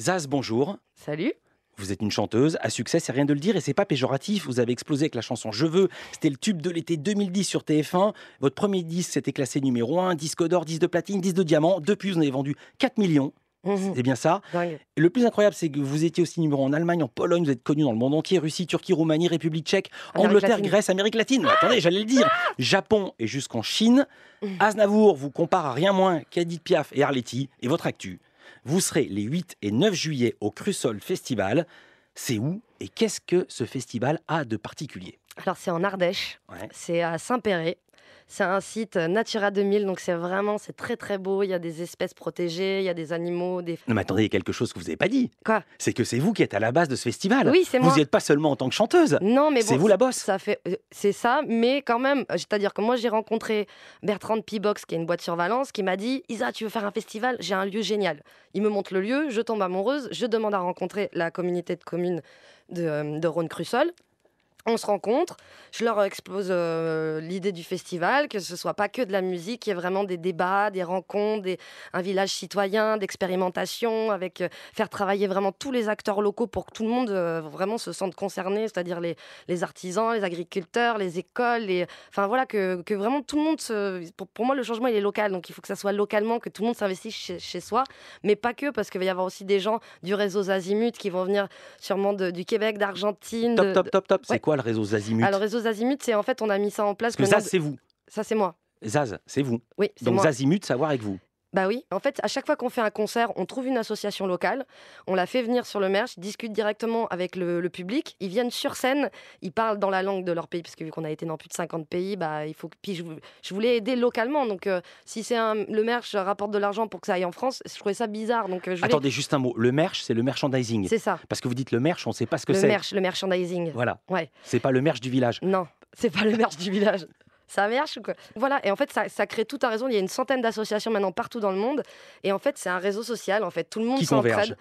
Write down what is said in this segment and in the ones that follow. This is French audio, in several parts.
Zaz, bonjour. Salut. Vous êtes une chanteuse à succès, c'est rien de le dire et c'est pas péjoratif. Vous avez explosé avec la chanson Je veux. C'était le tube de l'été 2010 sur TF1. Votre premier disque s'était classé numéro 1, disque d'or, disque de platine, disque de diamant. Depuis, vous en avez vendu 4 millions. Mhm. C'est bien ça. Le plus incroyable, c'est que vous étiez aussi numéro 1 en Allemagne, en Pologne, vous êtes connu dans le monde entier Russie, Turquie, Roumanie, République tchèque, Angleterre, Grèce, Amérique latine. Ah attendez, j'allais le dire. Ah Japon et jusqu'en Chine. Mhm. Aznavour vous compare à rien moins qu'Edith Piaf et Arletty. Et votre actu, vous serez les 8 et 9 juillet au Crusol Festival. C'est où et qu'est-ce que ce festival a de particulier Alors c'est en Ardèche, c'est à Saint-Péret, c'est un site euh, Natura 2000, donc c'est vraiment, c'est très très beau. Il y a des espèces protégées, il y a des animaux, des. Non mais attendez, il y a quelque chose que vous n'avez pas dit. Quoi C'est que c'est vous qui êtes à la base de ce festival. Oui, c'est moi. Vous n'y êtes pas seulement en tant que chanteuse. Non, mais c'est vous la bosse. Ça fait, euh, c'est ça, mais quand même, c'est-à-dire que moi j'ai rencontré Bertrand de Pibox, qui est une boîte sur Valence, qui m'a dit Isa, tu veux faire un festival J'ai un lieu génial. Il me montre le lieu, je tombe amoureuse, je demande à rencontrer la communauté de communes de, euh, de Rhône-Crussol on se rencontre, je leur expose euh, l'idée du festival, que ce soit pas que de la musique, qu'il y ait vraiment des débats, des rencontres, un village citoyen, d'expérimentation, avec euh, faire travailler vraiment tous les acteurs locaux pour que tout le monde euh, vraiment se sente concerné, c'est-à-dire les, artisans, les agriculteurs, les écoles, enfin voilà, que, vraiment tout le monde Pour, moi, le changement, il est local, donc il faut que ça soit localement, que tout le monde s'investisse chez, soi, mais pas que, parce qu'il va y avoir aussi des gens du réseau Azimut qui vont venir sûrement du Québec, d'Argentine. Top, top, top, top, c'est quoi le réseau Zazimut Alors, le réseau Zazimut, c'est en fait, on a mis ça en place. Parce que Zaz, c'est vous. Ça, c'est moi. Zaz, c'est vous. Oui, Donc Zazimut, savoir avec vous. Bah oui, en fait, à chaque fois qu'on fait un concert, on trouve une association locale, on la fait venir sur le merch, discute directement avec le, public, ils viennent sur scène, ils parlent dans la langue de leur pays, parce que vu qu'on a été dans plus de 50 pays, bah il faut. Puis je, voulais aider localement, donc euh, si c'est un, le merch rapporte de l'argent pour que ça aille en France, je trouvais ça bizarre. Donc euh, attendez juste un mot, le merch, c'est le merchandising. C'est ça. Parce que vous dites le merch, on ne sait pas ce que c'est. Le merch, le merchandising. Voilà. Ouais. C'est pas le merch du village. Non, c'est pas le merch du village ça marche ou quoi Voilà, et en fait, ça, ça, crée tout un réseau. Il y a une centaine d'associations maintenant partout dans le monde. Et en fait, c'est un réseau social, en fait. Tout le monde s'entraide.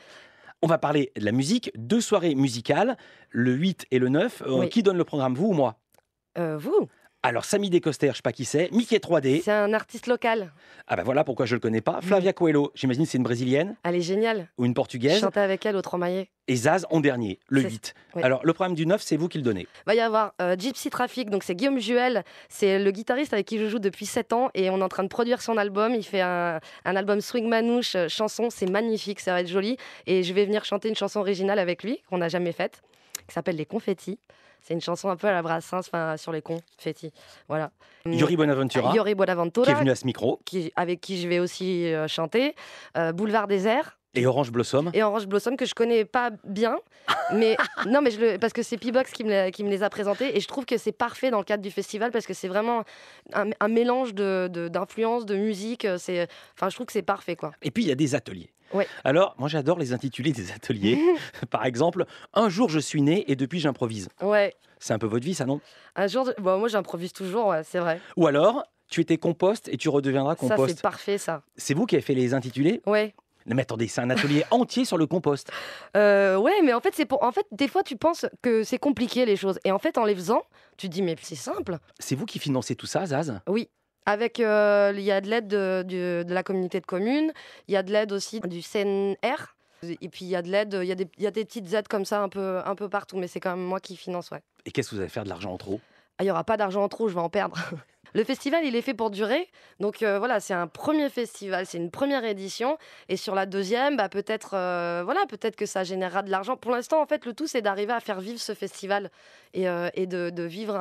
On va parler de la musique. Deux soirées musicales, le 8 et le 9. Euh, qui donne le programme, vous ou moi euh, Vous alors, Samy Descoster, je sais pas qui c'est. Mickey 3D. C'est un artiste local. Ah ben voilà pourquoi je ne le connais pas. Mm. Flavia Coelho, j'imagine c'est une brésilienne. Elle est géniale. Ou une portugaise. chanté avec elle au Maillets. Et Zaz en dernier, le 8. Alors, le programme du 9, c'est vous qui le donnez. Va y avoir euh, Gypsy Traffic, donc c'est Guillaume Juel, c'est le guitariste avec qui je joue depuis 7 ans et on est en train de produire son album. Il fait un, un album swing manouche, euh, chanson, c'est magnifique, ça va être joli. Et je vais venir chanter une chanson originale avec lui qu'on n'a jamais faite qui s'appelle Les Confettis. C'est une chanson un peu à la Brassens, enfin sur les confettis. Voilà. Yori Bonaventura. Yori Bonaventura. Qui est venu à ce micro. avec qui je vais aussi euh, chanter. Euh, Boulevard désert. Et Orange Blossom Et Orange Blossom que je connais pas bien, mais non mais je parce que c'est P-Box qui me, qui me les a présentés et je trouve que c'est parfait dans le cadre du festival parce que c'est vraiment un, mélange d'influences, de, musique, c'est enfin je trouve que c'est parfait quoi. Et puis il y a des ateliers. Ouais. Alors, moi j'adore les intitulés des ateliers. Par exemple, un jour je suis né et depuis j'improvise. Ouais. C'est un peu votre vie, ça, non Un jour, moi j'improvise toujours, ouais, c'est vrai. Ou alors, tu étais compost et tu redeviendras compost. Ça, c'est parfait, ça. C'est vous qui avez fait les intitulés Ouais. Non mais attendez, c'est un atelier entier sur le compost. Euh, ouais, mais en fait, c'est pour... en fait, des fois, tu penses que c'est compliqué les choses. Et en fait, en les faisant, tu te dis, mais c'est simple. C'est vous qui financez tout ça, Zaz Oui. Avec, euh, il y a de l'aide de, la communauté de communes, il y a de l'aide aussi du CNR, et puis il y a de l'aide, il y, y, a des petites aides comme ça un peu, un peu partout, mais c'est quand même moi qui finance, ouais. Et qu'est-ce que vous allez faire de l'argent en trop ah, il n'y aura pas d'argent en trop, je vais en perdre. Le festival, il est fait pour durer. Donc euh, voilà, c'est un premier festival, c'est une première édition. Et sur la deuxième, bah, peut-être euh, voilà, peut-être que ça générera de l'argent. Pour l'instant, en fait, le tout, c'est d'arriver à faire vivre ce festival et, euh, de, vivre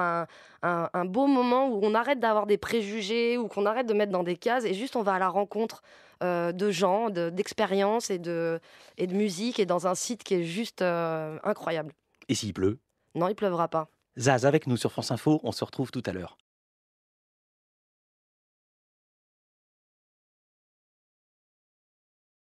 un, beau moment où on arrête d'avoir des préjugés, ou qu'on arrête de mettre dans des cases et juste on va à la rencontre de gens, d'expériences et, de, et de musique et dans un site qui est juste incroyable. Et s'il pleut Non, il pleuvra pas. Zaz avec nous sur France Info, on se retrouve tout à l'heure.